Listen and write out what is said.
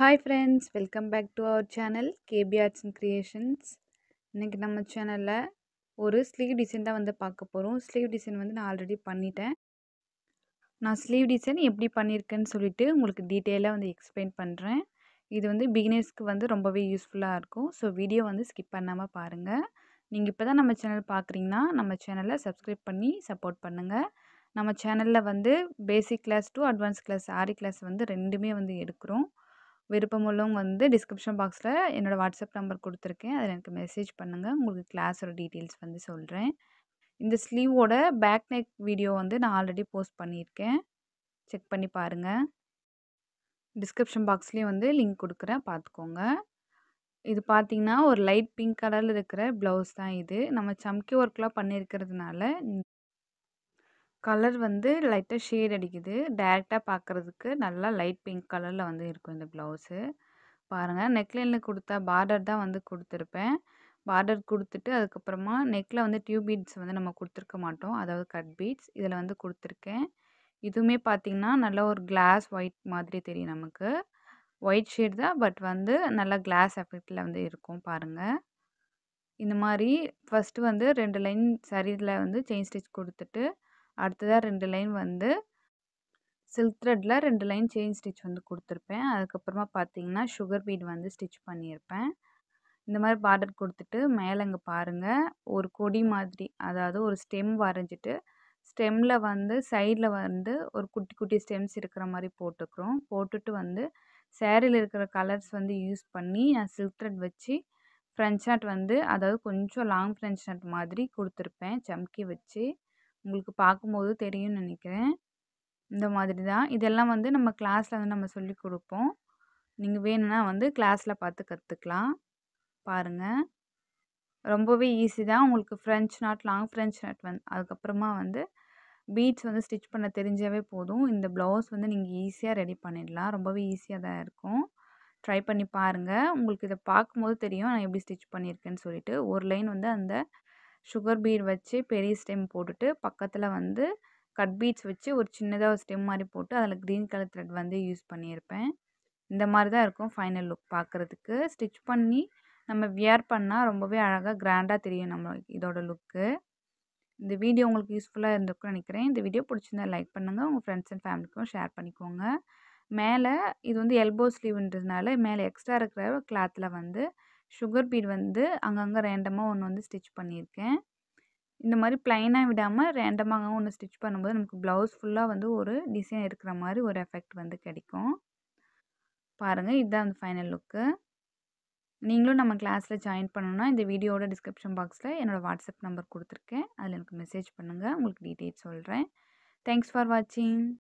Hi friends welcome back to our channel KP arts and creations இன்றைக்கி நம்ம சேனலில் ஒரு ஸ்லீவ் டிசைன் தான் வந்து பார்க்க போகிறோம் ஸ்லீவ் டிசைன் வந்து நான் ஆல்ரெடி பண்ணிட்டேன் நான் ஸ்லீவ் டிசைன் எப்படி பண்ணியிருக்கேன்னு சொல்லிவிட்டு உங்களுக்கு டீட்டெயிலாக வந்து எக்ஸ்பிளைன் பண்ணுறேன் இது வந்து பிகினர்ஸ்க்கு வந்து ரொம்பவே யூஸ்ஃபுல்லாக இருக்கும் ஸோ வீடியோ வந்து ஸ்கிப் பண்ணாமல் பாருங்கள் நீங்கள் இப்போ தான் நம்ம சேனல் பார்க்குறீங்கன்னா நம்ம சேனலை சப்ஸ்கிரைப் பண்ணி சப்போர்ட் பண்ணுங்கள் நம்ம சேனலில் வந்து basic class to advance class aari class வந்து ரெண்டுமே வந்து எடுக்கிறோம் விருப்பமுள்ளவங்க வந்து டிஸ்கிரிப்ஷன் பாக்ஸில் என்னோடய வாட்ஸ்அப் நம்பர் கொடுத்துருக்கேன் அதில் எனக்கு மெசேஜ் பண்ணுங்கள் உங்களுக்கு கிளாஸோட டீட்டெயில்ஸ் வந்து சொல்கிறேன் இந்த ஸ்லீவோட பேக் நெக் வீடியோ வந்து நான் ஆல்ரெடி போஸ்ட் பண்ணியிருக்கேன் செக் பண்ணி பாருங்கள் டிஸ்கிரிப்ஷன் பாக்ஸ்லேயும் வந்து லிங்க் கொடுக்குறேன் பார்த்துக்கோங்க இது பார்த்திங்கன்னா ஒரு லைட் பிங்க் கலரில் இருக்கிற ப்ளவுஸ் தான் இது நம்ம சம்கி ஒர்க்லாம் பண்ணியிருக்கிறதுனால கலர் வந்து லைட்டாக ஷேட் அடிக்குது. டேரெக்டாக பார்க்குறதுக்கு நல்லா லைட் பிங்க் கலரில் வந்து இருக்கும் இந்த ப்ளவுஸு பாருங்கள் நெக்லைனில் கொடுத்தா பார்டர் தான் வந்து கொடுத்துருப்பேன் பார்டர் கொடுத்துட்டு அதுக்கப்புறமா நெக்கில் வந்து டியூப் பீட்ஸ் வந்து நம்ம கொடுத்துருக்க மாட்டோம். அதாவது கட் பீட்ஸ். இதில் வந்து கொடுத்துருக்கேன் இதுவுமே பார்த்திங்கன்னா நல்லா ஒரு கிளாஸ் ஒயிட் மாதிரி தெரியும் நமக்கு. ஒயிட் ஷேட் தான். பட் வந்து நல்லா கிளாஸ் எஃபெக்டில் வந்து இருக்கும் பாருங்கள் இந்த மாதிரி ஃபஸ்ட்டு வந்து ரெண்டு லைன் சரீரில் வந்து செயின் ஸ்டிச் கொடுத்துட்டு அடுத்ததாக ரெண்டு லைன் வந்து சில்க் த்ரெட்டில் ரெண்டு லைன் செயின் ஸ்டிச் வந்து கொடுத்துருப்பேன் அதுக்கப்புறமா பார்த்தீங்கன்னா சுகர் பீட் வந்து ஸ்டிச் பண்ணியிருப்பேன் இந்த மாதிரி பார்டர் கொடுத்துட்டு மேலே இங்கே பாருங்கள் ஒரு கொடி மாதிரி அதாவது ஒரு ஸ்டெம் வரைஞ்சிட்டு ஸ்டெம்மில் வந்து சைடில் வந்து ஒரு குட்டி குட்டி ஸ்டெம்ஸ் இருக்கிற மாதிரி போட்டுக்கிறோம் போட்டுட்டு வந்து சேரீயில் இருக்கிற கலர்ஸ் வந்து யூஸ் பண்ணி நான் சில்க் த்ரெட் வச்சு ஃப்ரெஞ்ச் நாட் வந்து அதாவது கொஞ்சம் லாங் ஃப்ரெஞ்ச் நட் மாதிரி கொடுத்துருப்பேன் சம்கி வச்சு உங்களுக்கு பார்க்கும்போது தெரியும்னு நினைக்கிறேன் இந்த மாதிரி தான் இதெல்லாம் வந்து நம்ம கிளாஸில் வந்து நம்ம சொல்லி கொடுப்போம் நீங்கள் வேணும்னா வந்து கிளாஸில் பார்த்து கற்றுக்கலாம் பாருங்கள் ரொம்பவே ஈஸி தான் உங்களுக்கு French knot long French knot வந்து அதுக்கப்புறமா வந்து பீட்ஸ் வந்து ஸ்டிச் பண்ண தெரிஞ்சாவே போதும் இந்த ப்ளவுஸ் வந்து நீங்கள் ஈஸியாக ரெடி பண்ணிடலாம் ரொம்பவே ஈஸியாக தான் இருக்கும் ட்ரை பண்ணி பாருங்கள் உங்களுக்கு இதை பார்க்கும்போது தெரியும் நான் எப்படி ஸ்டிச் பண்ணியிருக்கேன்னு சொல்லிட்டு ஒரு லைன் வந்து அந்த சுகர் பீட் வச்சு பெரிய ஸ்டெம் போட்டுட்டு பக்கத்தில் வந்து கட் பீட்ஸ் வச்சு ஒரு சின்னதாக ஒரு ஸ்டெம் மாதிரி போட்டு அதில் க்ரீன் கலர் த்ரெட் வந்து யூஸ் பண்ணியிருப்பேன் இந்த மாதிரி தான் இருக்கும் ஃபைனல் லுக் பார்க்குறதுக்கு ஸ்டிச் பண்ணி நம்ம வியர் பண்ணால் ரொம்பவே அழகாக கிராண்டாக தெரியும் நம்ம இதோட லுக்கு இந்த வீடியோ உங்களுக்கு யூஸ்ஃபுல்லாக இருந்திருக்கும்னு நினைக்கிறேன் இந்த வீடியோ பிடிச்சிருந்தா லைக் பண்ணுங்கள் உங்கள் ஃப்ரெண்ட்ஸ் அண்ட் ஃபேமிலிக்கும் ஷேர் பண்ணிக்கோங்க மேலே இது வந்து எல்போ ஸ்லீவ்ன்றதுனால மேலே எக்ஸ்ட்ரா இருக்கிற கிளாத்தில் வந்து சுகர் பீட் வந்து அங்கங்கே ரேண்டமாக ஒன்று வந்து ஸ்டிச் பண்ணியிருக்கேன் இந்த மாதிரி ப்ளைனாக விடாமல் ரேண்டமாக ஒன்று ஸ்டிச் பண்ணும்போது நமக்கு ப்ளவுஸ் ஃபுல்லாக வந்து ஒரு டிசைன் இருக்கிற மாதிரி ஒரு எஃபெக்ட் வந்து கிடைக்கும் பாருங்கள் இதுதான் அந்த ஃபைனல் லுக்கு நீங்களும் நம்ம கிளாஸில் ஜாயின் பண்ணணுன்னா இந்த வீடியோட டிஸ்கிரிப்ஷன் பாக்ஸில் என்னோடய வாட்ஸ்அப் நம்பர் கொடுத்துருக்கேன் அதில் எனக்கு மெசேஜ் பண்ணுங்கள் உங்களுக்கு டீட்டெயில்ஸ் சொல்கிறேன் தேங்க்ஸ் ஃபார் வாட்சிங்